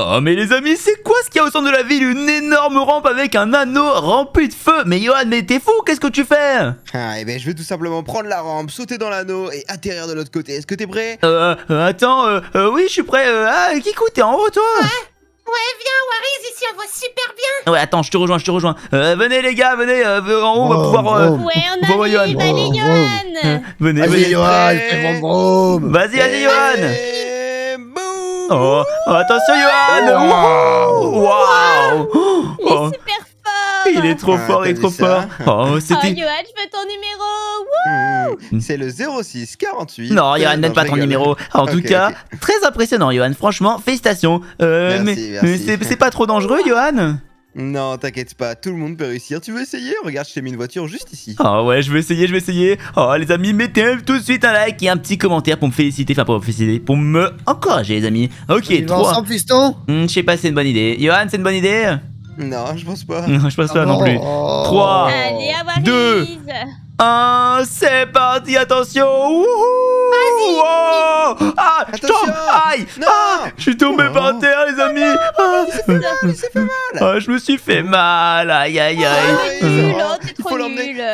Oh mais les amis, c'est quoi ce qu'il y a au centre de la ville Une énorme rampe avec un anneau rempli de feu Mais Johan, mais t'es fou, qu'est-ce que tu fais Ah, eh ben je vais tout simplement prendre la rampe, sauter dans l'anneau et atterrir de l'autre côté. Est-ce que t'es prêt Euh, euh attends, euh, euh, oui, je suis prêt. Euh, ah, Kikou, t'es en haut, toi Ouais, viens, Waris, ici on voit super bien. Ouais, attends, je te rejoins, je te rejoins. venez, les gars, venez, en haut, on va pouvoir. Ouais, on a arrive, allez, Johan. venez, Vas-y, Johan, Vas-y, vas-y, Johan. Oh, attention, Johan Waouh Il est oh. super fort Il est trop ah, fort, il est trop fort Oh, c'était... Oh, Johan, je veux ton numéro mmh, mmh. C'est le 0648 Non, Johan, donne pas ton numéro En tout cas, très impressionnant, Johan. Franchement, félicitations euh, Mais, c'est pas trop dangereux, Johan non, t'inquiète pas, tout le monde peut réussir. Tu veux essayer Regarde, je t'ai mis une voiture juste ici. Ah oh ouais, je veux essayer, je vais essayer. Oh les amis, mettez tout de suite un like et un petit commentaire pour me féliciter, enfin pour me féliciter, pour me encourager les amis. Ok, 3. ensemble, hmm, Je sais pas, si c'est une bonne idée. Johan, c'est une bonne idée Non, je pense pas. Non, je pense pas non ah plus. 3, 2, 1, c'est parti, attention Wouhou Oh ah, Attention Aïe non ah, Je suis tombé par terre, les amis ah, non, ah. fait mal, Ah, fait mal. Je me suis fait mal Aïe, aïe, ah, aïe nul, oh, ah. Il hein, faut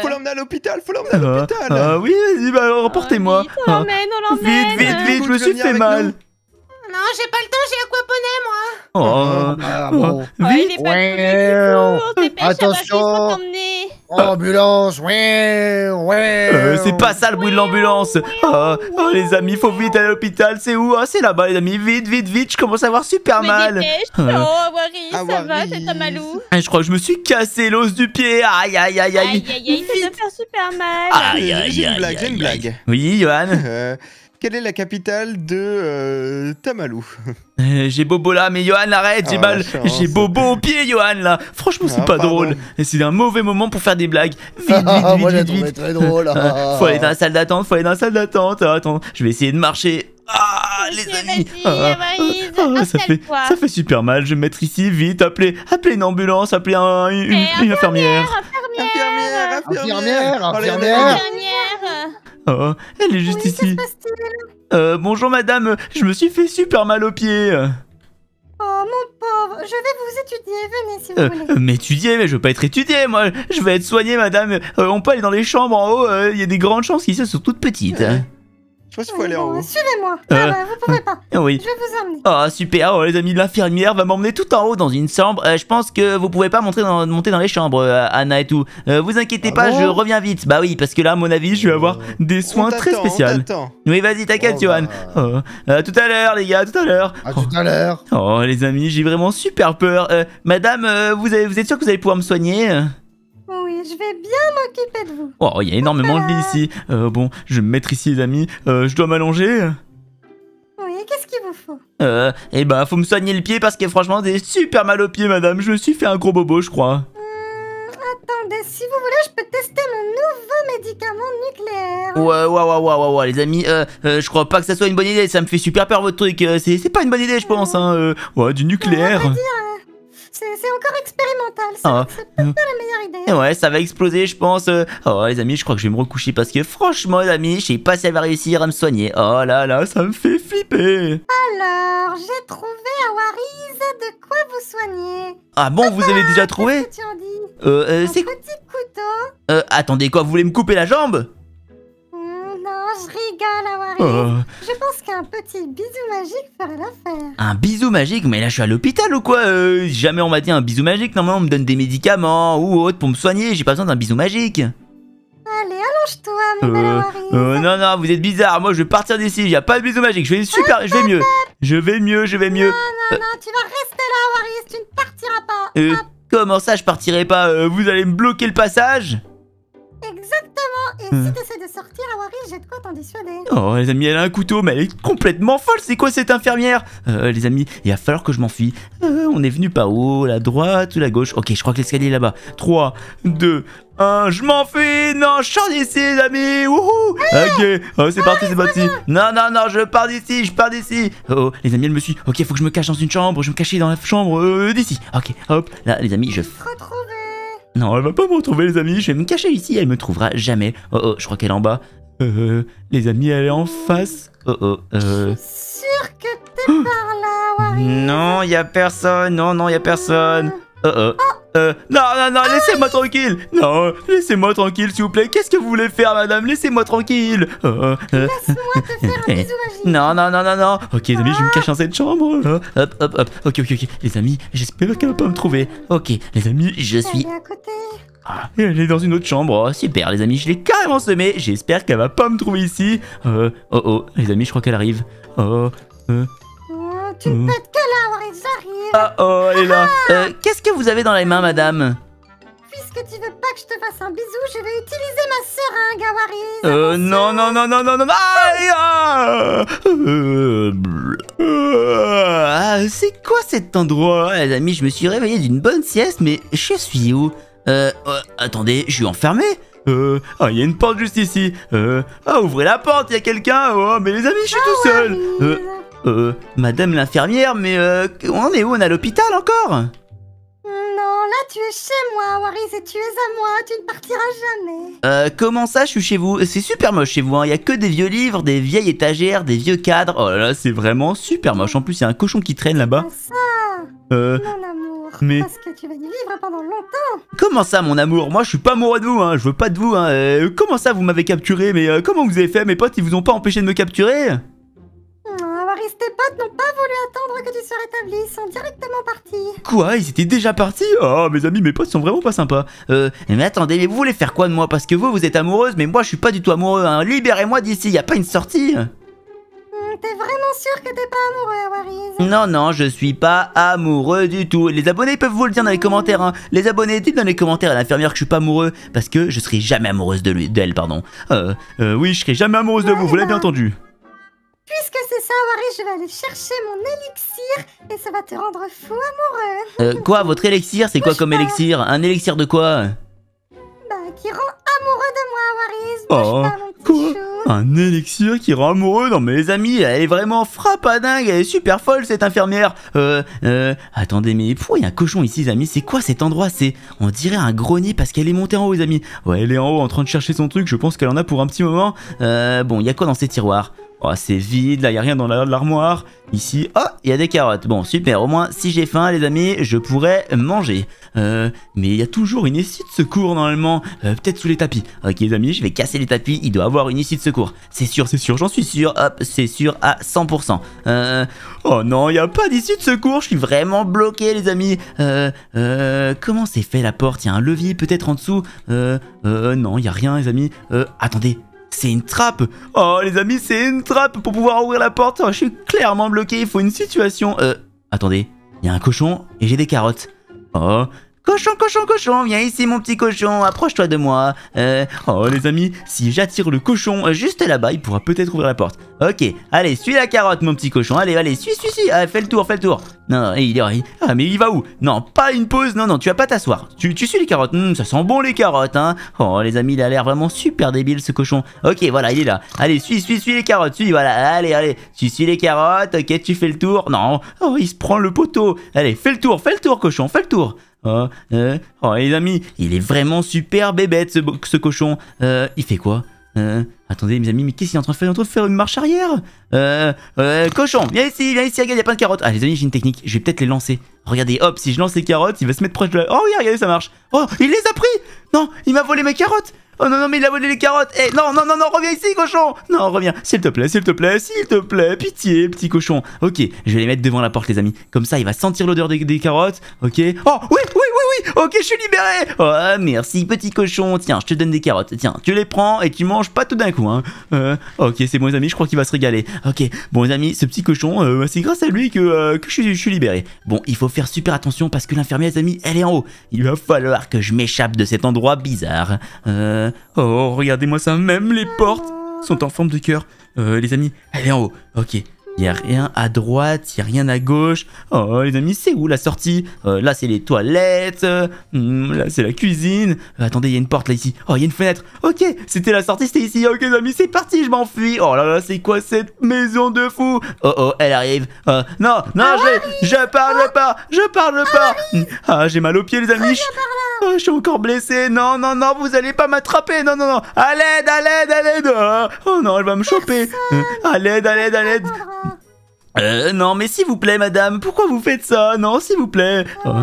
l'emmener à l'hôpital Faut l'emmener à ah. l'hôpital Ah oui, vas-y, bah, alors, emportez moi on l'emmène Vite, vite, vite, je me suis fait mal non, j'ai pas le temps, j'ai aquaponé, moi. Oh, moi ah, ah, vite. Oh. oh, il est Attention. Oh, ambulance, ouais, oui euh, c'est pas ça le bruit de l'ambulance. Ah, oh, les amis, faut vite aller à l'hôpital. C'est où c'est là-bas, les amis. Vite, vite, vite. Je commence à avoir super Mais mal. Dépêche. Oh, Waris, ça va, c'est un malou. Je crois que je me suis cassé l'os du pied. Aïe, aïe, aïe, aïe. Aïe, aïe, aïe, ça me faire super mal. Aïe, aïe, aïe. J'ai une blague, j'ai une blague. Oui, Johan. Euh, quelle est la capitale de euh, Tamalou euh, J'ai Bobo là, mais Johan, arrête, j'ai ah, mal. J'ai Bobo au pied, Johan, là. Franchement, c'est ah, pas drôle. Et c'est un mauvais moment pour faire des blagues. Vite, vite, vite, moi, vite, vite. très drôle. faut aller dans la salle d'attente, faut aller dans la salle d'attente. Attends, je vais essayer de marcher. Ah, les amis ah, ça, fait, ça fait super mal, je vais me mettre ici, vite, Appelez, appeler une ambulance, appelez une, une, eh, une infirmière. Infirmière, infirmière, infirmière, infirmière. infirmière. Oh, infirmière. Oh, elle est juste ici. euh, bonjour madame, je me suis fait super mal aux pieds. Oh mon pauvre, je vais vous étudier, venez si vous euh, euh, M'étudier, mais je veux pas être étudié, moi. Je veux être soigné madame. Euh, on peut aller dans les chambres en haut, il y a des grandes chances qu'ils soient sont toutes petites. Hein. Je euh, Suivez-moi. Ah euh. bah, vous pouvez pas. Ah oui. Je vais vous emmener. oh, super. Oh, les amis, l'infirmière va m'emmener tout en haut dans une chambre. Euh, je pense que vous pouvez pas monter dans, dans les chambres, Anna et tout. vous inquiétez ah pas, je reviens vite. Bah oui, parce que là, à mon avis, je vais avoir des soins très spéciaux. Oui, vas-y, t'inquiète, oh, Johan. Oh. tout à l'heure, les gars, tout à l'heure. À tout à l'heure. Oh, les amis, j'ai vraiment super peur. madame, vous, avez, vous êtes sûr que vous allez pouvoir me soigner je vais bien m'occuper de vous. Oh, il y a énormément de lits ici. Euh, bon, je vais me mettre ici, les amis. Euh, je dois m'allonger. Oui, qu'est-ce qu'il vous faut Euh, eh ben, faut me soigner le pied parce que franchement, j'ai super mal au pied, madame. Je me suis fait un gros bobo, je crois. Hmm, attendez, si vous voulez, je peux tester mon nouveau médicament nucléaire. Ouais, ouais, ouais, ouais, ouais, les amis. Euh, je crois pas que ça soit une bonne idée. Ça me fait super peur, votre truc. C'est pas une bonne idée, je pense. Hmm. Hein. ouais, du nucléaire. C'est encore expérimental, c'est ah. pas la meilleure idée. Ouais, ça va exploser, je pense. Euh. Oh, les amis, je crois que je vais me recoucher parce que franchement, les amis, je sais pas si elle va réussir à me soigner. Oh là là, ça me fait flipper. Alors, j'ai trouvé à Waris de quoi vous soigner. Ah bon, vous avez déjà trouvé que tu Euh, euh petit couteau. Euh, attendez, quoi, vous voulez me couper la jambe Oh, je rigole, oh. Je pense qu'un petit bisou magique ferait l'affaire. Un bisou magique Mais là, je suis à l'hôpital ou quoi euh, Jamais on m'a dit un bisou magique. Normalement, on me donne des médicaments ou autre pour me soigner. J'ai pas besoin d'un bisou magique. Allez, allonge-toi, mon euh, euh, Non, non, vous êtes bizarre. Moi, je vais partir d'ici. n'y a pas de bisou magique. Je vais super. je vais mieux. Je vais mieux. Je vais mieux. Non, non, non. Tu vas rester là, Awari. Tu ne partiras pas. comment ça, je partirai pas Vous allez me bloquer le passage Exactement. Et hmm. si de sortir, Awari, j'ai de quoi t'en dissuader. Oh, les amis, elle a un couteau, mais elle est complètement folle. C'est quoi cette infirmière euh, Les amis, il va falloir que je m'enfuie Euh, on est venu par où La droite ou la gauche Ok, je crois que l'escalier est là-bas. 3, 2, 1, je m'enfuis Non, je sors d'ici, les amis Wouhou ah, Ok, oh, c'est parti, c'est parti Non, non, non, je pars d'ici, je pars d'ici Oh, les amis, elle me suit. Ok, il faut que je me cache dans une chambre. Je vais me cacher dans la chambre euh, d'ici. Ok, hop, là, les amis, je... Non, elle va pas me retrouver, les amis. Je vais me cacher ici. Elle me trouvera jamais. Oh, oh, je crois qu'elle est en bas. Euh, euh les amis, elle est en face. Oh, oh, euh... Je suis sûr que t'es oh par là, Non, y a personne. Non, non, y a personne. Euh, euh. Euh, non, non, non, laissez-moi tranquille. Non, laissez-moi tranquille, s'il vous plaît. Qu'est-ce que vous voulez faire, madame Laissez-moi tranquille. Euh, non, non, non, non, non. Ok, les amis, je me cache dans cette chambre. Hop, hop, hop. Ok, ok, ok. Les amis, j'espère qu'elle va pas me trouver. Ok, les amis, je suis... Ah, elle est dans une autre chambre. Oh, super, les amis, je l'ai carrément semé J'espère qu'elle va pas me trouver ici. oh, oh, les amis, je crois qu'elle arrive. Oh, tu ne mhm. peux que ils arrivent. Ah oh, elle là. Ah. Euh, qu'est-ce que vous avez dans les mains, madame Puisque tu veux pas que je te fasse un bisou, je vais utiliser ma seringue, Awaris. Euh, non, non, non, non, non, non. Ah. Euh, ah, C'est quoi cet endroit Les amis, je me suis réveillé d'une bonne sieste, mais je suis où euh, euh attendez, je suis enfermé euh, ah, il y a une porte juste ici. Euh, ouvrez la porte, il y a quelqu'un. Oh, mais les amis, je suis tout seul. Euh, madame l'infirmière, mais euh, on est où On est à l'hôpital encore Non, là tu es chez moi, Waris, et tu es à moi, tu ne partiras jamais. Euh, comment ça, je suis chez vous C'est super moche chez vous, hein. il hein. y a que des vieux livres, des vieilles étagères, des vieux cadres. Oh là là, c'est vraiment super moche. En plus, il y a un cochon qui traîne là-bas. Ah, euh... Mon amour, parce que tu vas y vivre pendant longtemps Comment ça mon amour Moi je suis pas amoureux de vous, hein. je veux pas de vous hein. Euh, comment ça vous m'avez capturé Mais euh, comment vous avez fait Mes potes ils vous ont pas empêché de me capturer tes potes n'ont pas voulu attendre que tu sois rétabli, ils sont directement partis. Quoi Ils étaient déjà partis Oh, mes amis, mes potes sont vraiment pas sympas. Euh, mais attendez, mais vous voulez faire quoi de moi Parce que vous, vous êtes amoureuse, mais moi, je suis pas du tout amoureux, hein. Libérez-moi d'ici, y a pas une sortie hmm, t'es vraiment sûr que t'es pas amoureux, Waris Non, non, je suis pas amoureux du tout. Les abonnés peuvent vous le dire dans les commentaires. Hein. Les abonnés, dites dans les commentaires à l'infirmière que je suis pas amoureux parce que je serai jamais amoureuse de lui, d'elle, pardon. Euh, euh oui, je serai jamais amoureuse de vous, vous l'avez bien entendu. Puisque c'est ça, Waris, je vais aller chercher mon élixir et ça va te rendre fou amoureux. Euh, quoi, votre élixir C'est quoi comme élixir Un élixir de quoi Bah, qui rend amoureux de moi, Waris. oh, mon Un élixir qui rend amoureux Non, mais les amis, elle est vraiment frappadingue, elle est super folle, cette infirmière. Euh, euh attendez, mais pourquoi il y a un cochon ici, les amis C'est quoi cet endroit C'est, on dirait un grenier parce qu'elle est montée en haut, les amis. Ouais, elle est en haut en train de chercher son truc, je pense qu'elle en a pour un petit moment. Euh, bon, il y a quoi dans ces tiroirs Oh, c'est vide, là, il n'y a rien dans l'armoire. Ici, oh, il y a des carottes. Bon, super, au moins, si j'ai faim, les amis, je pourrais manger. Euh, mais il y a toujours une issue de secours, normalement. Euh, peut-être sous les tapis. Ok, les amis, je vais casser les tapis. Il doit avoir une issue de secours. C'est sûr, c'est sûr, j'en suis sûr. Hop, c'est sûr à 100%. Euh, oh non, il n'y a pas d'issue de secours. Je suis vraiment bloqué, les amis. Euh, comment c'est fait la porte Il y a un levier peut-être en dessous. non, il n'y a rien, les amis. attendez, c'est une trappe Oh les amis, c'est une trappe pour pouvoir ouvrir la porte. Oh, je suis clairement bloqué, il faut une situation. Euh, attendez, il y a un cochon et j'ai des carottes. Oh, Cochon, cochon, cochon, viens ici mon petit cochon, approche-toi de moi. Euh, oh les amis, si j'attire le cochon euh, juste là-bas, il pourra peut-être ouvrir la porte. Ok, allez, suis la carotte mon petit cochon, allez, allez, suis, suis, suis, fais le tour, fais le tour. Non, il est... Ah mais il va où Non, pas une pause, non, non, tu vas pas t'asseoir. Tu, tu suis les carottes, hmm, ça sent bon les carottes, hein. Oh les amis, il a l'air vraiment super débile ce cochon. Ok, voilà, il est là. Allez, suis, suis, suis les carottes, suis, voilà, allez, allez, tu suis les carottes, ok, tu fais le tour. Non, oh il se prend le poteau. Allez, fais le tour, fais le tour cochon, fais le tour. Oh, oh, les amis, il est vraiment super bébête ce, cochon. Euh, il fait quoi euh, attendez, mes amis, mais qu'est-ce qu'il est en train de faire Il est en train de faire une marche arrière euh, euh, Cochon, viens ici, viens ici, regarde, il y a pas de carottes. Ah, les amis, j'ai une technique, je vais peut-être les lancer. Regardez, hop, si je lance les carottes, il va se mettre proche de la. Oh, oui, regardez, ça marche. Oh, il les a pris Non, il m'a volé mes carottes Oh non, non, mais il a volé les carottes. Eh, non, non, non, non, reviens ici, cochon. Non, reviens. S'il te plaît, s'il te plaît, s'il te plaît. Pitié, petit cochon. Ok, je vais les mettre devant la porte, les amis. Comme ça, il va sentir l'odeur des, des, carottes. Ok. Oh, oui, oui. Ok, je suis libéré Oh, merci, petit cochon. Tiens, je te donne des carottes. Tiens, tu les prends et tu manges pas tout d'un coup. Hein. Euh, ok, c'est bon, les amis, je crois qu'il va se régaler. Ok, bon, les amis, ce petit cochon, euh, c'est grâce à lui que, euh, que je, je, suis libéré. Bon, il faut faire super attention parce que l'infirmière, les amis, elle est en haut. Il va falloir que je m'échappe de cet endroit bizarre. oh, regardez-moi ça, même les portes sont en forme de cœur. les amis, elle est en haut. Ok, Y'a rien à droite, y'a rien à gauche. Oh les amis, c'est où la sortie euh, Là c'est les toilettes, hmm, là c'est la cuisine. Euh, attendez, il y a une porte là ici. Oh, y'a y une fenêtre. Ok, c'était la sortie, c'était ici. Ok les amis, c'est parti, je m'enfuis. Oh là là, c'est quoi cette maison de fou Oh oh, elle arrive. Euh, non, non, je, je parle pas, je parle pas. Hmm, ah, j'ai mal aux pieds les amis. Oh, je suis encore blessé. Non, non, non, vous allez pas m'attraper. Non, non, non. À l'aide, à l'aide, à l'aide. Oh, oh non, elle va me choper. Hmm, à l'aide, à l'aide, à l'aide. Euh, non, mais s'il vous plaît, madame, pourquoi vous faites ça Non, s'il vous plaît. Oh, oh,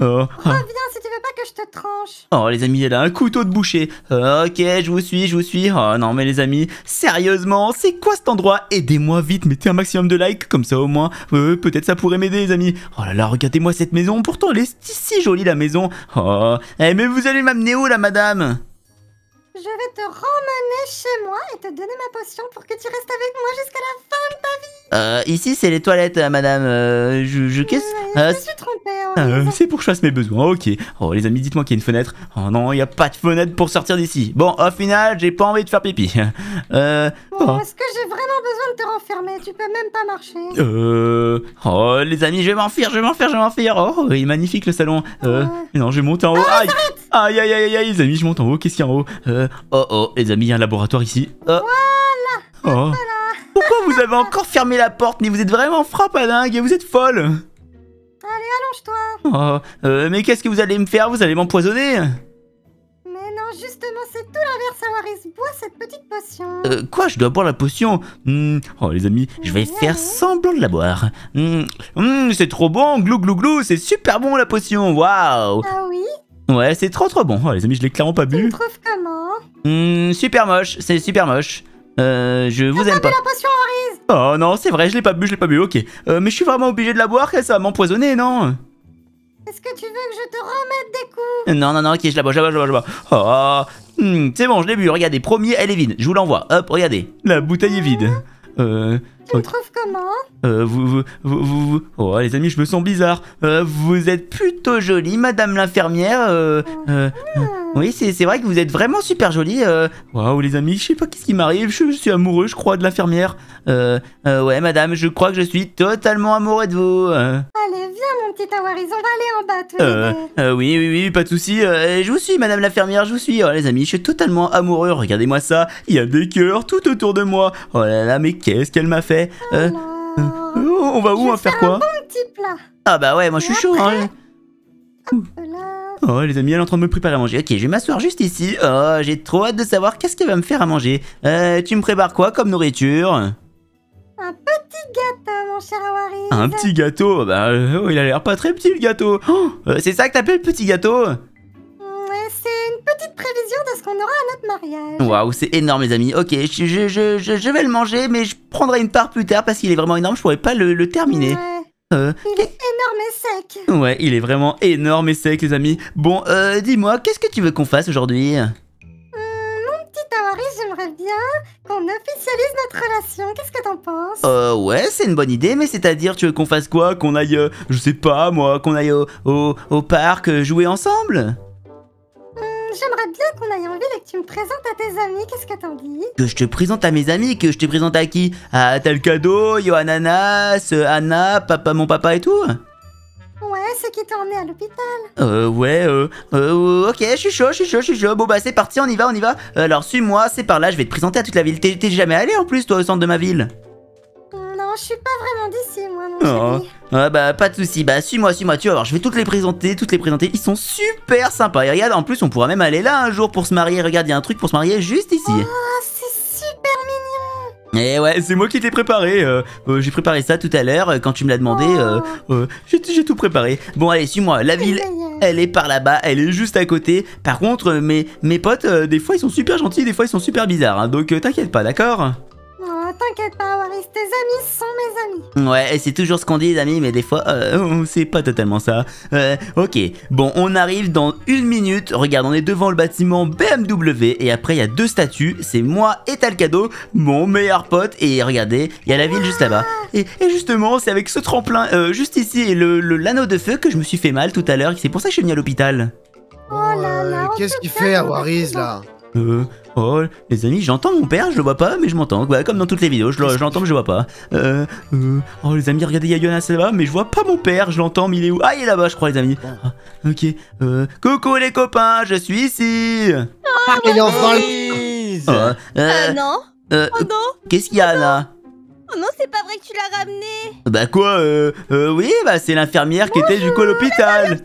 oh, oh. viens si tu veux pas que je te tranche. Oh, les amis, elle a un couteau de boucher. Euh, ok, je vous suis, je vous suis. Oh non, mais les amis, sérieusement, c'est quoi cet endroit Aidez-moi vite, mettez un maximum de likes, comme ça au moins. Euh, peut-être ça pourrait m'aider, les amis. Oh là là, regardez-moi cette maison. Pourtant, elle est si, jolie, la maison. Oh, eh, mais vous allez m'amener où, là, madame je vais te ramener chez moi et te donner ma potion pour que tu restes avec moi jusqu'à la fin de ta vie. Euh, ici, c'est les toilettes, euh, madame. Euh, je, je, euh, qu'est-ce Je ah, suis trompée. Ah, euh, c'est pour que je fasse mes besoins. Ok. Oh, les amis, dites-moi qu'il y a une fenêtre. Oh non, il n'y a pas de fenêtre pour sortir d'ici. Bon, au final, j'ai pas envie de faire pipi. Euh, est-ce que j'ai vraiment besoin de te renfermer Tu peux même pas marcher. Euh, oh, les amis, je vais m'enfuir, je vais m'enfuir, je vais m'enfuir. Oh, il est magnifique le salon. Euh. Non, je monte en ah, haut. aïe. aïe, aïe, aïe, aïe, les amis, je monte en haut. Qu'est-ce qu'il y a en haut euh, Oh, oh, les amis, il y a un laboratoire ici. Euh, oh. Voilà. Pourquoi vous avez encore fermé la porte Mais vous êtes vraiment et vous êtes folle. Allez, allonge-toi. Oh, mais qu'est-ce que vous allez me faire Vous allez m'empoisonner justement, c'est tout l'inverse, Awaris. Bois cette petite potion. Euh, quoi Je dois boire la potion hmm. Oh, les amis, je vais faire semblant de la boire. Hmm. Hmm, c'est trop bon, glou glou glou, c'est super bon la potion, waouh Ah oui Ouais, c'est trop trop bon. Oh, les amis, je l'ai clairement pas bu. Tu trouves comment Super moche, c'est super moche. Euh, je vous aime pas. la potion, Awaris Oh non, c'est vrai, je l'ai pas bu, je l'ai pas bu, ok. Euh, mais je suis vraiment obligé de la boire, ça va m'empoisonner, non est-ce que tu veux que je te remette des coups Non, non, non, ok, je la bois, je la bois, je la bois, je la Oh, hmm, c'est bon, je l'ai bu, regardez, premier, elle est vide. Je vous l'envoie, hop, regardez. La bouteille est vide. Euh, tu me trouves comment euh, vous, vous, vous, vous, Oh, les amis, je me sens bizarre. Euh, vous êtes plutôt jolie, madame l'infirmière. euh, euh oh, ah. Oui, c'est vrai que vous êtes vraiment super jolie. Euh. Waouh, les amis, je sais pas qu'est-ce qui m'arrive. Je, suis amoureux, je crois, de l'infirmière. Euh, euh, ouais, madame, je crois que je suis totalement amoureux de vous. Euh. Allez, viens, mon petit Tawaris, on va aller en bas, tous oui, oui, oui, pas de souci. je vous suis, madame l'infirmière, je vous suis. Oh, les amis, je suis totalement amoureux. Regardez-moi ça. Il y a des cœurs tout autour de moi. Oh là là, mais qu'est-ce qu'elle m'a fait On va où On va faire quoi un bon petit plat. Ah bah ouais, moi je suis chaud. Hein. Oh, les amis, elle est en train de me préparer à manger. Ok, je vais m'asseoir juste ici. Oh, j'ai trop hâte de savoir qu'est-ce qu'elle va me faire à manger. Euh, tu me prépares quoi comme nourriture un petit gâteau, mon cher Awari. Un petit gâteau bah, euh, oh, il a l'air pas très petit, le gâteau. Oh, euh, c'est ça que t'appelles petit gâteau mm, C'est une petite prévision de ce qu'on aura à notre mariage. Waouh, c'est énorme, les amis. Ok, je, vais le manger, mais je prendrai une part plus tard parce qu'il est vraiment énorme. Je pourrais pas le, terminer. Euh, il est énorme et sec. Ouais, il est vraiment énorme et sec, les amis. Bon, euh, dis-moi, qu'est-ce que tu veux qu'on fasse aujourd'hui euh, Mon petit Tawari, j'aimerais bien qu'on officialise notre relation. Qu'est-ce que t'en penses ouais, c'est une bonne idée, mais c'est-à-dire, tu veux qu'on fasse quoi Qu'on aille, je sais pas, moi, qu'on aille au, au parc jouer ensemble J'aimerais bien qu'on aille en ville et que tu me présentes à tes amis, qu'est-ce que t'en dis Que je te présente à mes amis, que je te présente à qui À tel cadeau, Yohananas, Anna, papa, mon papa et tout Ouais, c'est qui t'a emmené à l'hôpital. Euh, ouais, euh, euh, ok, je suis chaud, je suis chaud, je suis chaud. Bon, bah, c'est parti, on y va, on y va. Alors, suis-moi, c'est par là, je vais te présenter à toute la ville. T'es jamais allé en plus, toi, au centre de ma ville je suis pas vraiment d'ici, moi, mon oh. Ah bah pas de soucis, bah suis-moi, suis-moi, tu vas voir, je vais toutes les présenter, toutes les présenter, ils sont super sympas, et regarde, en plus on pourra même aller là un jour pour se marier, regarde, il y a un truc pour se marier juste ici. Oh, c'est super mignon Eh ouais, c'est moi qui t'ai préparé, euh, euh, j'ai préparé ça tout à l'heure, euh, quand tu me l'as demandé, oh. j'ai tout préparé. Bon allez, suis-moi, la ville... Elle est par là-bas, elle est juste à côté. Par contre, mes, mes potes, des fois ils sont super gentils, des fois ils sont super bizarres. Hein. donc t'inquiète pas, d'accord Oh, t'inquiète pas, Waris, tes amis sont mes amis. Ouais, c'est toujours ce qu'on dit, les amis, mais des fois, c'est euh, pas totalement ça. Euh, ok, bon, on arrive dans une minute. Regarde, on est devant le bâtiment BMW et après, il y a deux statues. C'est moi et Talcado, mon meilleur pote. Et regardez, il y a la ville juste là-bas. Et, justement, c'est avec ce tremplin euh, juste ici et l'anneau le, l'anneau de feu que je me suis fait mal tout à l'heure. C'est pour ça que je suis venu à l'hôpital. Oh là là, oh, Qu'est-ce qu'il fait, Waris, là hein. Euh, oh, les amis, j'entends mon père, je le vois pas, mais je m'entends. Ouais, comme dans toutes les vidéos, je l'entends, mais je le vois pas. Euh, euh, oh, les amis, regardez, il y a là mais je vois pas mon père, je l'entends, mais il est où Ah, il est là-bas, je crois, les amis. Ah, ok. Euh, coucou les copains, je suis ici. Ah, ah oh, euh, euh non. Euh, oh, euh, non. Qu'est-ce qu'il y a oh, là Oh non, c'est pas vrai que tu l'as ramené. Bah quoi euh, euh oui, bah c'est l'infirmière qui était du coup à l'hôpital.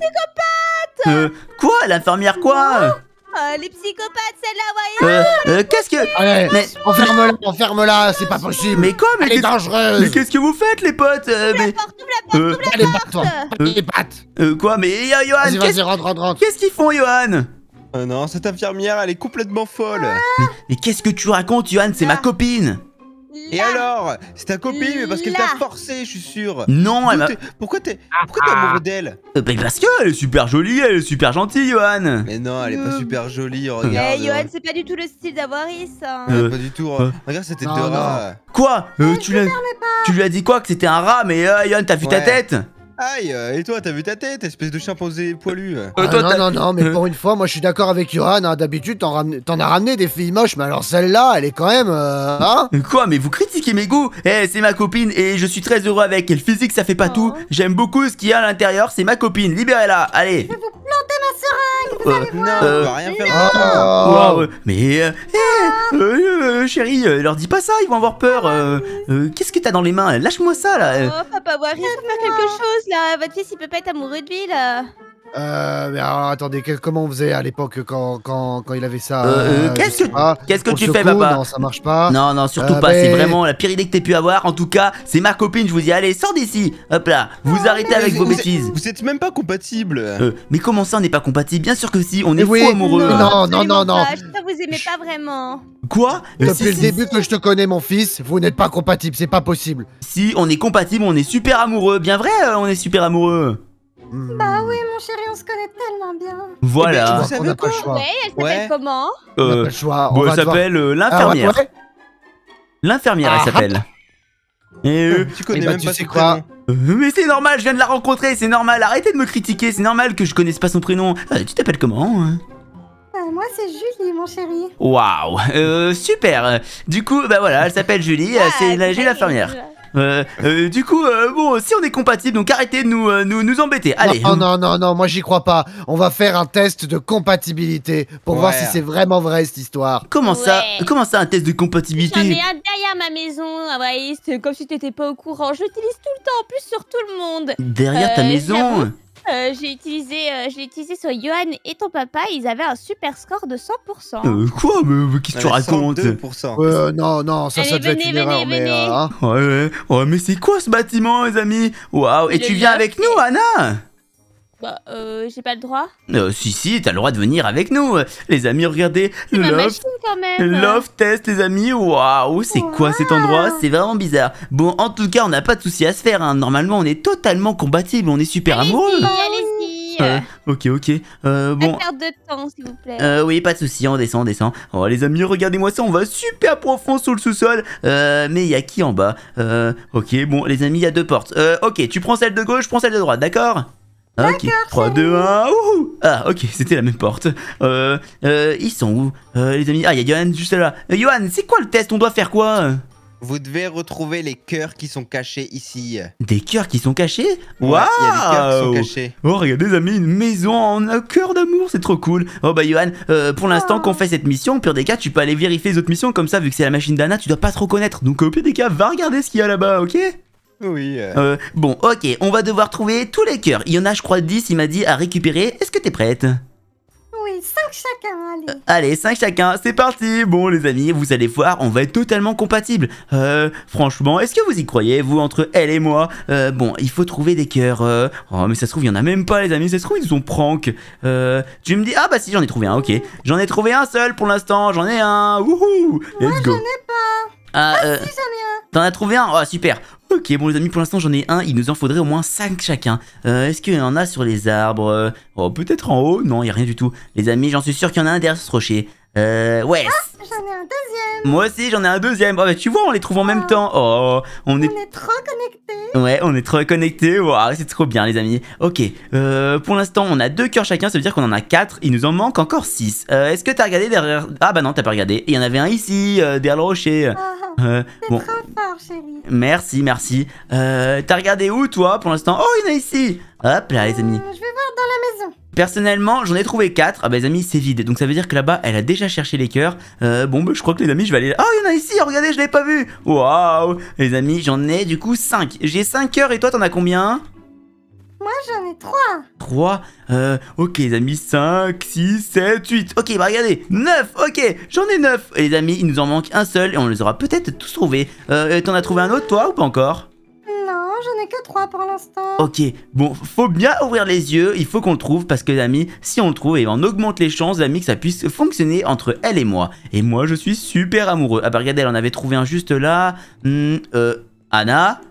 Euh, quoi L'infirmière quoi Oh, les psychopathes, celle-là, voyons euh, euh, Qu'est-ce que... On ferme là, la enferme-la, c'est pas possible Mais quoi Elle est dangereuse Mais qu'est-ce que vous faites, les potes euh, Ouvre mais... la porte, ouvre la porte, les la Quoi Mais yo, Vas-y, vas-y, rentre, rentre, rentre Qu'est-ce qu'ils font, Johan Non, cette infirmière, elle est complètement folle Mais, qu'est-ce que tu racontes, Johan C'est ma ah. copine et alors C'est ta copine, mais parce qu'elle t'a forcé, je suis sûr. Non, elle m'a... Pourquoi t'es ah, ah. amoureux d'elle Mais euh, ben, parce qu'elle est super jolie, elle est super gentille, Johan. Mais non, elle est pas euh. super jolie, euh. regarde. Eh, Johan, c'est pas du tout le style hein. Euh, Pas du tout. Regarde, c'était de rat. Quoi Tu lui as dit quoi Que c'était un rat, mais Johan, t'as vu ta tête Aïe, euh, et toi, t'as vu ta tête, espèce de chimpanzé poilu euh euh, ah, Non, non, non, mais pour une fois, moi je suis d'accord avec Yohan, hein. d'habitude t'en as ramené des filles moches, mais alors celle-là, elle est quand même... Euh... Hein Quoi, mais vous critiquez mes goûts Eh, c'est ma copine et je suis très heureux avec elle, physique ça fait pas oh. tout, j'aime beaucoup ce qu'il y a à l'intérieur, c'est ma copine, libérez-la, allez Je mais euh, eh, ah. euh, euh, Chérie, chérie, leur dis pas ça, ils vont avoir peur. Qu'est-ce que t'as dans les mains Lâche-moi ça là. Oh papa rien faut faire quelque chose là. Votre fils il peut pas être amoureux de lui là. Euh, mais alors, attendez, comment on faisait à l'époque quand, quand, quand, il avait ça euh, euh, euh Qu'est-ce que, qu'est-ce que tu fais, papa Non, ça marche pas. Non, non, surtout euh, pas. C'est vraiment la pire idée que t'aies pu avoir. En tout cas, c'est ma copine. Je vous dis, allez, sort d'ici. Hop là, vous arrêtez avec vos bêtises. Vous êtes même pas compatibles. mais comment ça, on n'est pas compatibles Bien sûr que si, on est fou amoureux. Non, non, non, non. ça, vous aimez pas vraiment. Quoi Depuis le début que je te connais, mon fils, vous n'êtes pas compatibles. C'est pas possible. Si, on est compatibles, on est super amoureux. Bien vrai, on est super amoureux. Hmm. Bah oui, mon chéri, on se connaît tellement bien. Voilà. Eh ben, quoi elle s'appelle comment euh, elle s'appelle l'infirmière. L'infirmière, elle ah, s'appelle. Et euh, tu connais eh ben, même pas sais quoi euh, mais c'est normal, je viens de la rencontrer, c'est normal, arrêtez de me critiquer, c'est normal que je connaisse pas son prénom. Euh, tu t'appelles comment hein moi c'est Julie, mon chéri. Waouh, super. Du coup, bah voilà, elle s'appelle Julie, c'est la l'infirmière. Euh, euh, du coup, euh, bon, si on est compatible, donc arrêtez de nous, nous, nous embêter. Allez. Non, oh, non, non, non moi j'y crois pas. On va faire un test de compatibilité pour voir si c'est vraiment vrai cette histoire. Comment ça Comment ça, un test de compatibilité J'en ai derrière ma maison, Abraïs, comme si t'étais pas au courant. J'utilise tout le temps, en plus sur tout le monde. Derrière ta maison euh, j'ai utilisé, euh, j'ai utilisé sur Johan et ton papa. Ils avaient un super score de 100%. Euh, quoi Mais, qu'est-ce que tu racontes non, non, ça, ça devait venez, être une venez, erreur, venez. mais... Hein. Ouais, ouais, mais c'est quoi ce bâtiment, les amis Waouh Et tu viens avec nous, Anna bah, Euh, j'ai pas le droit euh, Si, si, t'as le droit de venir avec nous. Les amis, regardez. C'est ma love, machine quand même. Love test, les amis. Waouh, c'est quoi cet endroit C'est vraiment bizarre. Bon, en tout cas, on n'a pas de soucis à se faire. Hein. Normalement, on est totalement compatibles. On est super allez amoureux. allez-y. Euh, ok, ok. Euh, bon. Pas perdre de temps, s'il vous plaît. Euh, oui, pas de souci. On descend, on descend. Oh, les amis, regardez-moi ça. On va super profond sur le sous-sol. Euh, mais il y a qui en bas euh, Ok, bon, les amis, il y a deux portes. Euh, ok, tu prends celle de gauche, prends celle de droite, d'accord Ok, 3, 2, 1, ouh Ah, ok, c'était la même porte. Euh, euh, ils sont où euh, Les amis, ah, il y a Johan juste là. Euh, Johan, c'est quoi le test On doit faire quoi Vous devez retrouver les cœurs qui sont cachés ici. Des cœurs qui sont cachés Waouh Oh, regardez, les amis, une maison en un cœur d'amour, c'est trop cool. Oh, bah, Johan, euh, pour l'instant, ah. qu'on fait cette mission, au pire des cas, tu peux aller vérifier les autres missions, comme ça, vu que c'est la machine d'Anna, tu dois pas trop connaître. Donc, au pire des cas, va regarder ce qu'il y a là-bas, ok oui. Euh. Euh, bon, ok, on va devoir trouver tous les cœurs. Il y en a, je crois, 10, il m'a dit, à récupérer. Est-ce que t'es prête oui, 5 chacun, allez. Allez, 5 chacun, c'est parti. Bon, les amis, vous allez voir, on va être totalement compatibles. Euh, franchement, est-ce que vous y croyez, vous, entre elle et moi euh, Bon, il faut trouver des cœurs. Euh. Oh, mais ça se trouve, il y en a même pas, les amis. Ça se trouve, ils ont prank. Euh, tu me dis, ah bah si, j'en ai trouvé un, ok. J'en ai trouvé un seul pour l'instant, j'en ai un. Wouhou, let's j'en ai pas. Ah, ah, euh, T'en as trouvé un Oh, super Ok, bon les amis, pour l'instant j'en ai un, il nous en faudrait au moins 5 chacun. Euh, est-ce qu'il y en a sur les arbres euh, Oh, peut-être en haut Non, il n'y a rien du tout. Les amis, j'en suis sûr qu'il y en a un derrière ce rocher. Euh, ouais. Ah, j'en ai un deuxième. Moi aussi, j'en ai un deuxième. Oh, bah, tu vois, on les trouve en même oh. temps. Oh, on, est... trop connectés. Ouais, on est trop connectés. Wow, ah, c'est trop bien, les amis. Ok, euh, pour l'instant, on a deux cœurs chacun. Ça veut dire qu'on en a quatre. Il nous en manque encore six. Euh, Est-ce que t'as regardé derrière Ah, bah non, t'as pas regardé. Il y en avait un ici, euh, derrière le rocher. C'est ah, euh, trop fort, chérie. Merci, merci. t'as regardé où, toi, pour l'instant Oh, il y en a ici. Hop là, les amis. Je vais Personnellement, j'en ai trouvé 4. Ah bah les amis, c'est vide. Donc ça veut dire que là-bas, elle a déjà cherché les cœurs. Euh, bon, bah je crois que les amis, je vais aller Ah, oh, il y en a ici, regardez, je l'ai pas vu. Waouh Les amis, j'en ai du coup 5. J'ai 5 cœurs et toi, t'en as combien moi j'en ai 3 3 euh, ok les amis, 5, 6, 7, 8 Ok bah regardez, 9, ok, j'en ai 9 les amis, il nous en manque un seul et on les aura peut-être tous trouvés Euh, t'en as trouvé un autre toi ou pas encore Oh, j'en ai que trois pour l'instant. Ok, bon, faut bien ouvrir les yeux, il faut qu'on le trouve parce que amis, si on le trouve, et on augmente les chances amis, que ça puisse fonctionner entre elle et moi. Et moi, je suis super amoureux. Ah bah regardez, elle en avait trouvé un juste là. Hmm, euh, Anna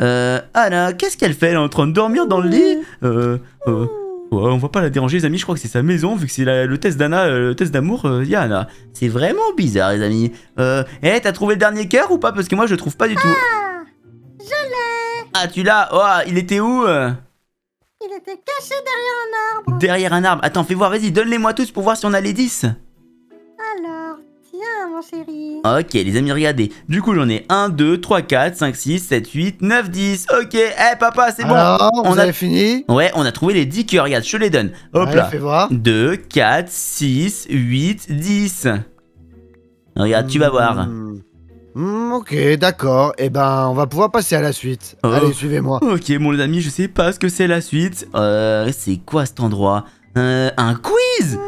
Euh, Anna, qu'est-ce qu'elle fait Elle est en train de dormir dans le lit Euh, euh on va pas la déranger les amis, je crois que c'est sa maison vu que c'est le test d'Anna, euh, le test d'amour euh, Yana. C'est vraiment bizarre les amis. Euh, hé, eh, hey, t'as trouvé le dernier cœur ou pas Parce que moi je trouve pas du tout. Ah ah, tu l'as Oh, il était où euh Il était caché derrière un arbre. Derrière un arbre. Attends, fais voir, vas-y, donne-les-moi tous pour voir si on a les 10. Alors, tiens, mon chéri. Ok, les amis, regardez. Du coup, j'en ai 1, 2, 3, 4, 5, 6, 7, 8, 9, 10. Ok, eh papa, c'est bon. on a fini Ouais, on a trouvé les 10 cœurs. Regarde, je te les donne. Hop là. 2, 4, 6, 8, 10. Regarde, tu vas voir. Hmm. Hmm, ok, d'accord. Eh ben, on va pouvoir passer à la suite. Oh. Allez, suivez-moi. Ok, mon ami, je sais pas ce que c'est la suite. Euh, c'est quoi cet endroit euh, Un quiz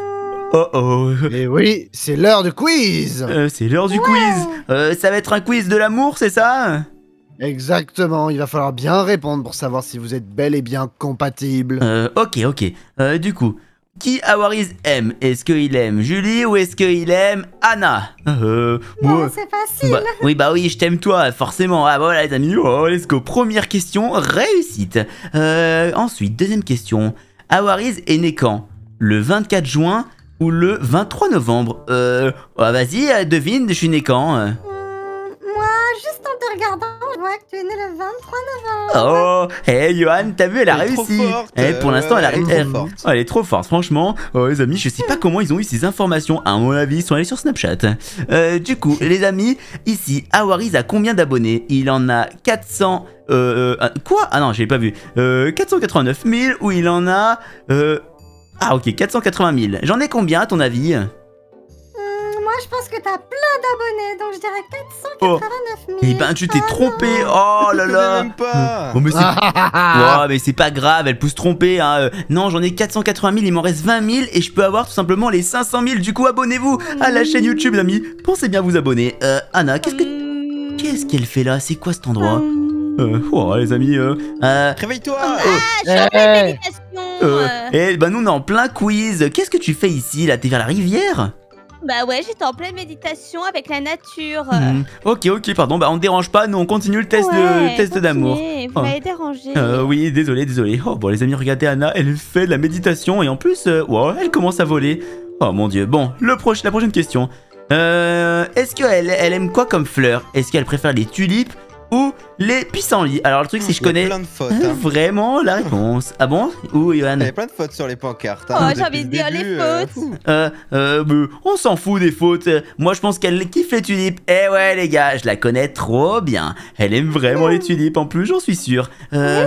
Oh oh Et eh oui, c'est l'heure du quiz euh, C'est l'heure du quiz euh, Ça va être un quiz de l'amour, c'est ça Exactement, il va falloir bien répondre pour savoir si vous êtes bel et bien compatible. Euh, ok, ok. Euh, du coup, qui Awariz aime Est-ce qu'il aime Julie ou est-ce qu'il aime Anna euh, euh, c'est facile. Bah, oui, bah oui, je t'aime toi, forcément. Ah voilà les amis, oh, let's go. Première question, réussite. Euh, ensuite, deuxième question. Awariz est né quand Le 24 juin ou le 23 novembre ah, vas-y, devine, je suis né quand juste en te regardant, je vois que tu es né le 23 novembre. Oh, hey Johan, t'as vu, elle a elle réussi. Hey, eh, pour l'instant, elle, elle, elle est trop forte, franchement. Oh, les amis, je sais pas hmm. comment ils ont eu ces informations. À mon avis, ils sont allés sur Snapchat. Euh, du coup, les amis, ici, Awariz a combien d'abonnés Il en a 400. Euh, euh, quoi Ah non, j'ai pas vu. 489 000 ou il en a. ah ok, 480 000. J'en ai combien à ton avis je pense que t'as plein d'abonnés, donc je dirais 489 000. Eh ben, tu t'es trompé. Oh là là. Même pas. mais c'est pas grave, elle peut se tromper. Hein. Euh, non, j'en ai 480 000, il m'en reste 20 000 et je peux avoir tout simplement les 500 000. Du coup, abonnez-vous à la chaîne YouTube, les amis. Pensez bien vous abonner. Euh, Anna, qu'est-ce Qu'est-ce qu'elle fait là C'est quoi cet endroit euh, oh, les amis, Réveille-toi oh. ah, Eh, ben nous, on est en plein quiz. Qu'est-ce que tu fais ici, là T'es vers la rivière bah ouais, j'étais en pleine méditation avec la nature. Mhm. Ok, ok, pardon, bah on dérange pas, nous on continue le test de, test d'amour. Vous m'avez dérangé. Euh, oui, désolé, désolé. Oh bon les amis, regardez Anna, elle fait de la méditation et en plus, euh, elle commence à voler. Oh mon dieu, bon, le proche, la prochaine question. Euh, est-ce qu'elle elle aime quoi comme fleur Est-ce qu'elle préfère les tulipes ou les lits Alors le truc c'est que je connais hein. vraiment la réponse. ah bon Où Yohan Il y a plein de fautes sur les pancartes. Hein. oh j'ai envie de dire les fautes. Euh, euh, euh on s'en fout des fautes. Moi je pense qu'elle kiffe les tulipes. Eh ouais les gars, je la connais trop bien. Elle aime vraiment les oh. tulipes en plus, j'en suis sûr. Euh, eh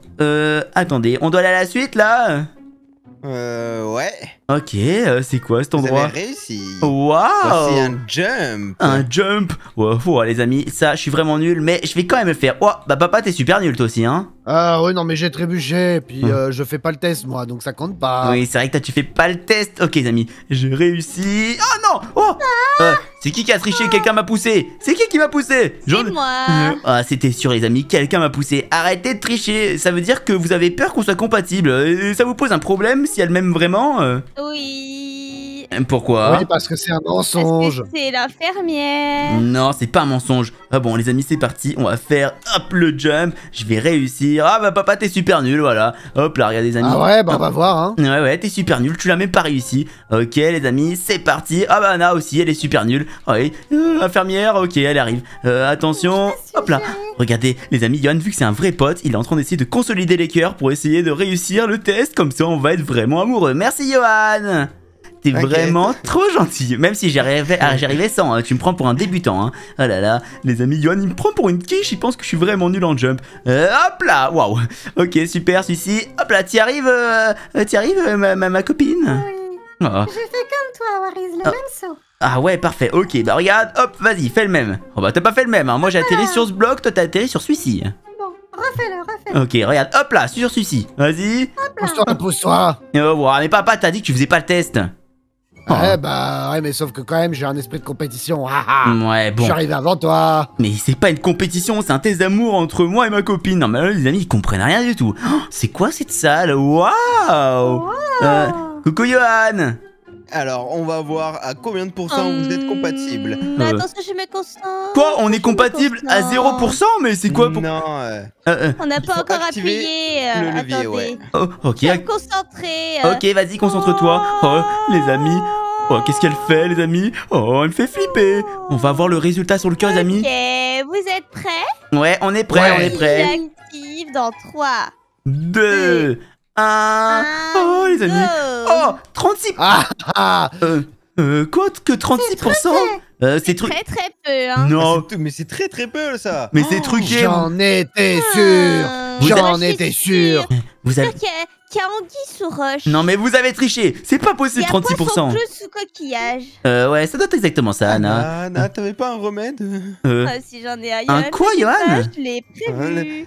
oui. euh attendez, on doit aller à la suite là euh, ouais. Ok, euh, c'est quoi cet endroit Vous réussi. Waouh C'est un jump. Un jump. Wow, les amis, ça, je suis vraiment nul, mais je vais quand même le faire. Oh, bah papa, t'es super nul toi aussi, hein Ah ouais, non, mais j'ai trébuché, puis hum. euh, je fais pas le test, moi, donc ça compte pas. Oui, c'est vrai que toi, tu fais pas le test. Ok, les amis, J'ai réussi Oh ah, Oh ah. Ah, C'est qui qui a triché ah. Quelqu'un m'a poussé C'est qui qui m'a poussé C'est moi Ah, c'était sûr les amis, quelqu'un m'a poussé. Arrêtez de tricher Ça veut dire que vous avez peur qu'on soit compatible. ça vous pose un problème si elle m'aime vraiment euh. Oui euh, pourquoi Oui, parce que c'est un mensonge. C'est la fermière. Non, c'est pas un mensonge. Ah bon, les amis, c'est parti. On va faire hop le jump. Je vais réussir. Ah bah papa, t'es super nul, voilà. Hop là, regardez les amis. Ah ouais, bah on va voir. Hein. Ouais, ouais, t'es super nul. Tu l'as même pas réussi. Ok, les amis, c'est parti. Ah bah Anna aussi, elle est super nulle. Oui, euh, infirmière, ok, elle arrive. Euh, attention, hop là. Regardez, les amis, Johan, vu que c'est un vrai pote, il est en train d'essayer de consolider les cœurs pour essayer de réussir le test. Comme ça, on va être vraiment amoureux. Merci, Johan. C'est vraiment trop gentil. Même si j'arrivais, j'arrivais sans, hein. tu me prends pour un débutant. Hein. Oh là là, les amis, Yohan, il me prend pour une quiche, il pense que je suis vraiment nul en jump. Euh, hop là, waouh. Ok, super, celui-ci. Hop là, t'y arrives, euh, t'y arrives, euh, ma, ma, copine Oui. Ah. Je fais comme toi, Waris, le ah. même saut. Ah ouais, parfait, ok, bah regarde, hop, vas-y, fais le même. Oh bah t'as pas fait le même, hein. moi j'ai atterri sur ce bloc, toi t'as atterri sur celui-ci. Bon, refais-le, refais-le. Ok, regarde, hop là, sur celui-ci, vas-y. Pousse-toi, pousse-toi. mais papa, t'as dit que tu faisais pas le test. Ouais, bah, eh ben, ouais, mais sauf que quand même, j'ai un esprit de compétition. Mm, ouais, bon. Je avant toi. Mais c'est pas une compétition, c'est un test d'amour entre moi et ma copine. Non, mais là, les amis, ils comprennent rien du tout. Oh, c'est quoi cette salle Waouh wow. Euh, coucou Johan alors, on va voir à combien de pourcents vous êtes hum. compatible. Mais bah, euh. attention, je me concentre. Quoi On est compatible à 0% Mais c'est quoi pour. Non. Euh, euh, on n'a pas encore appuyé. le levier, ouais. Oh, ok. Ok, vas-y, concentre-toi. Oh, les amis. Oh, qu'est-ce qu'elle fait, les amis Oh, elle fait flipper. On va voir le résultat sur le cœur, les amis. Ok, vous êtes prêts Ouais, on est prêts, on est prêts. J'active dans 3, 2 ah. ah, oh les amis Oh 36 ah, ah. euh, euh, Quoi que 36% c'est euh, très très peu hein. Non, mais c'est très très peu ça. Mais c'est truqué. J'en étais sûr. J'en étais sûr. Vous avez qu'il y a anguille sous roche. Non mais vous avez triché, c'est pas possible 36%. Poisson bleu sous coquillage. Euh ouais, ça doit être exactement ça Anna. Anna, t'avais pas un remède si j'en ai un. Un quoi Yohan Je l'ai prévu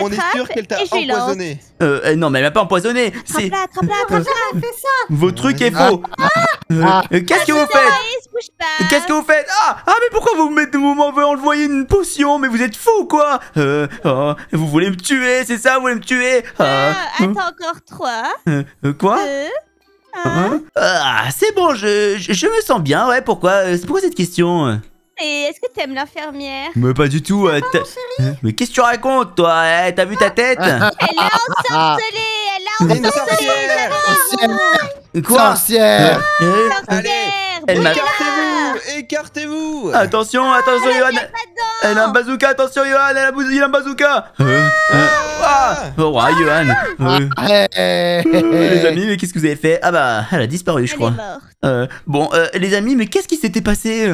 on est sûr qu'elle t'a empoisonné. Euh, eh non, mais elle m'a pas empoisonné. Attrape-la, attrape euh, attrape ça. Vos trucs est ah. faux. Ah. Euh, ah. Euh, qu'est-ce que vous faites Qu'est-ce que vous faites ah, mais pourquoi vous mettez une potion Mais vous êtes fou quoi oh, Vous voulez me tuer, c'est ça Vous voulez me tuer hein Attends encore trois. quoi hein Ah, c'est bon, je, je, me sens bien, ouais. Pourquoi Pourquoi cette question mais est-ce que t'aimes l'infirmière Mais pas du tout. Euh, mais qu'est-ce que tu racontes, toi hein T'as vu ta tête Elle est ensorcelée Elle a ensorcelée Sorcière Quoi Sorcière Allez euh, euh, Écartez-vous Écartez-vous Attention, attention, Yohan Elle a un bazooka, attention, Yohan Elle a, il un bazooka Oh, Yoann Les amis, mais qu'est-ce que vous avez fait Ah bah, elle a disparu, je crois. Elle est morte. bon, les amis, mais qu'est-ce qui s'était passé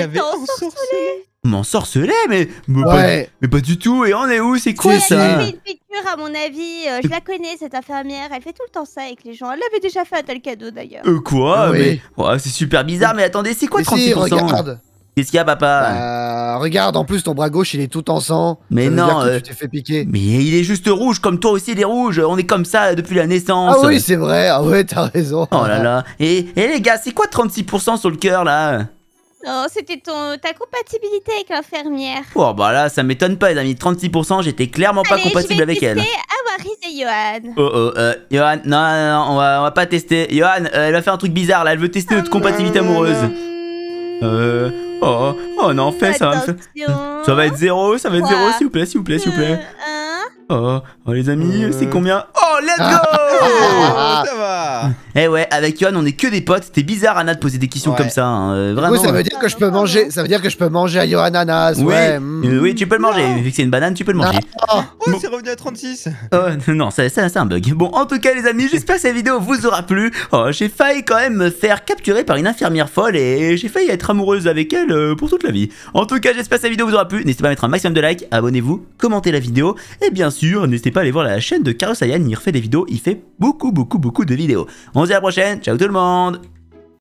elle t'a ensorcelé. M'ensorcelé, mais, mais, pas, du tout. Et on est où C'est quoi ça Elle a une piqûre, à mon avis. Euh, je la connais, cette infirmière. Elle fait tout le temps ça avec les gens. Elle avait déjà fait un tel cadeau d'ailleurs. Euh, quoi ah ouais, C'est super bizarre, mais attendez, c'est quoi 36% Qu'est-ce qu'il y a, papa bah, Regarde, en plus, ton bras gauche, il est tout en sang. Mais non. Euh, tu t'es fait piquer. Mais il est juste rouge, comme toi aussi, il est rouge. On est comme ça euh, depuis la naissance. Ah oui, c'est vrai. Ah ouais, t'as raison. Oh là là. et les gars, c'est quoi 36% sur le cœur, là Oh, c'était ton ta compatibilité avec l'infirmière. Oh bah là, ça m'étonne pas, les amis. 36%, j'étais clairement pas compatible avec je vais avec tester ah, elle. et Johan. Oh oh, euh, Johan, non, non, on va, on va pas tester. Johan, euh, elle va faire un truc bizarre là, elle veut tester notre hum. compatibilité amoureuse. Hum. Euh, oh, oh non, fais ça. Ça va être zéro, ça va être zéro, s'il vous plaît, s'il vous plaît, s'il vous plaît. Oh, oh, les amis, c'est combien Oh, let's go ah. Ça va Eh ouais, avec Yohan, on est que des potes. C'était bizarre, Anna, de poser des questions comme ça. Hein. Euh, vraiment, ça veut dire que je peux manger. Ça veut dire que je peux manger à Yohan Oui, ouais. Euh, oui, tu peux le manger. Vu que c'est une banane, tu peux le manger. Ah. Oh, c'est revenu à 36. non, c'est un bug. Bon, en tout cas, les amis, j'espère que cette vidéo vous aura plu. Oh, j'ai failli quand même me faire capturer par une infirmière folle et j'ai failli être amoureuse avec elle euh, pour toute la vie. En tout cas, j'espère que cette vidéo vous aura plu. N'hésitez pas à mettre un maximum de likes, abonnez-vous, commentez la vidéo et bien sûr sûr, n'hésitez pas à aller voir la chaîne de Carlos Sayan, il refait des vidéos, il fait beaucoup, beaucoup, beaucoup de vidéos. On se dit à la prochaine, ciao tout le monde